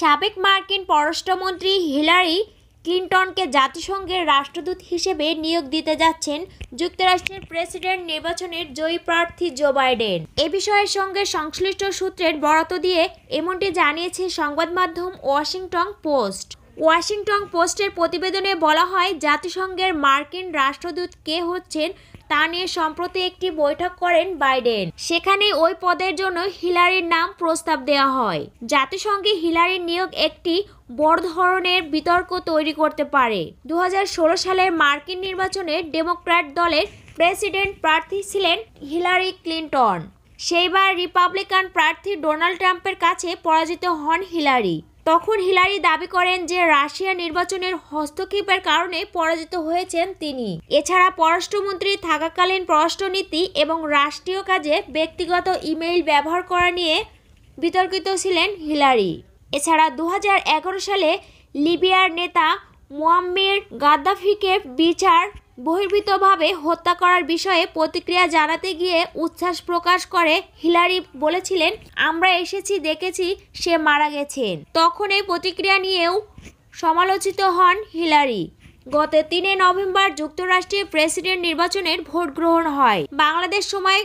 সাবেক মার্কিন পররাষ্ট্রমন্ত্রী হিলারি ক্লিন্টনকে জাতিসংঘের রাষ্ট্রদূত হিসেবে নিয়োগ দিতে যাচ্ছেন যুক্তরাষ্ট্রের প্রেসিডেন্ট নির্বাচনের জয়ী প্রার্থী জো বাইডেন এ বিষয়ের সঙ্গে সংশ্লিষ্ট সূত্রের বরাত দিয়ে এমনটি জানিয়েছে সংবাদ মাধ্যম ওয়াশিংটন পোস্ট ওয়াশিংটন পোস্টের প্রতিবেদনে বলা হয় জাতিসংঘের মার্কিন রাষ্ট্রদূত কে হচ্ছেন তা নিয়ে সম্প্রতি একটি বৈঠক করেন বাইডেন সেখানে ওই পদের জন্য হিলারির নাম প্রস্তাব দেওয়া হয় জাতিসংঘে হিলারির নিয়োগ একটি বড় ধরনের বিতর্ক তৈরি করতে পারে দু সালের মার্কিন নির্বাচনে ডেমোক্র্যাট দলের প্রেসিডেন্ট প্রার্থী ছিলেন হিলারি ক্লিন্টন সেইবার রিপাবলিকান প্রার্থী ডোনাল্ড ট্রাম্পের কাছে পরাজিত হন হিলারি তখন হিলারি দাবি করেন যে রাশিয়া নির্বাচনের হস্তক্ষেপের কারণে পরাজিত হয়েছেন তিনি এছাড়া পররাষ্ট্রমন্ত্রী থাকাকালীন পররাষ্ট্রনীতি এবং রাষ্ট্রীয় কাজে ব্যক্তিগত ইমেইল ব্যবহার করা নিয়ে বিতর্কিত ছিলেন হিলারি এছাড়া দু সালে লিবিয়ার নেতা মোয়াম্মের গাদ্দাফিকে বিচার বহির্ভূতভাবে হত্যা করার বিষয়ে প্রতিক্রিয়া জানাতে গিয়ে উচ্ছ্বাস প্রকাশ করে হিলারি বলেছিলেন আমরা এসেছি দেখেছি সে মারা গেছেন তখন এই প্রতিক্রিয়া নিয়েও সমালোচিত হন হিলারি গত তিনে নভেম্বর যুক্তরাষ্ট্রে প্রেসিডেন্ট নির্বাচনের ভোট গ্রহণ হয় বাংলাদেশ সময়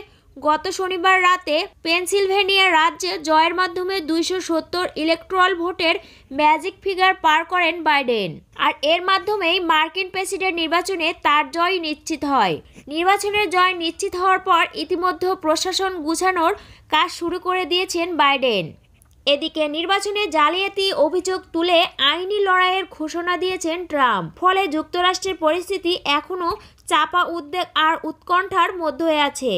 গত শনিবার রাতে পেনসিলভেনিয়া রাজ্যে জয়ের মাধ্যমে দুইশো সত্তর ইলেকট্রাল ভোটের ম্যাজিক ফিগার পার করেন বাইডেন আর এর মাধ্যমেই মার্কিন প্রেসিডেন্ট নির্বাচনে তার জয় নিশ্চিত হয় নির্বাচনের জয় নিশ্চিত হওয়ার পর ইতিমধ্যে প্রশাসন গুছানোর কাজ শুরু করে দিয়েছেন বাইডেন এদিকে নির্বাচনে জালিয়াতি অভিযোগ তুলে আইনি লড়াইয়ের ঘোষণা দিয়েছেন ট্রাম্প ফলে যুক্তরাষ্ট্রের পরিস্থিতি এখনও চাপা উদ্বেগ আর উৎকণ্ঠার মধ্যে আছে